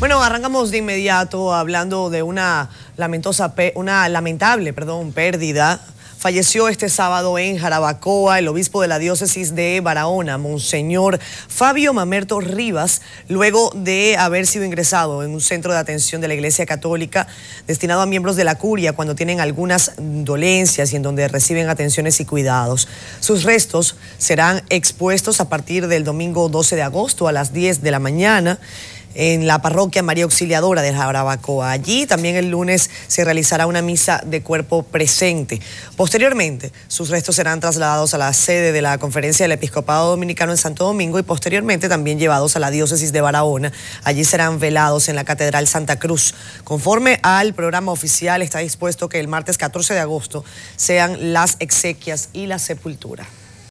Bueno, arrancamos de inmediato hablando de una lamentosa, una lamentable, perdón, pérdida. Falleció este sábado en Jarabacoa el obispo de la diócesis de Barahona, Monseñor Fabio Mamerto Rivas, luego de haber sido ingresado en un centro de atención de la Iglesia Católica destinado a miembros de la curia cuando tienen algunas dolencias y en donde reciben atenciones y cuidados. Sus restos serán expuestos a partir del domingo 12 de agosto a las 10 de la mañana en la parroquia María Auxiliadora de Jarabacoa. Allí también el lunes se realizará una misa de cuerpo presente. Posteriormente, sus restos serán trasladados a la sede de la Conferencia del Episcopado Dominicano en Santo Domingo y posteriormente también llevados a la diócesis de Barahona. Allí serán velados en la Catedral Santa Cruz. Conforme al programa oficial, está dispuesto que el martes 14 de agosto sean las exequias y la sepultura.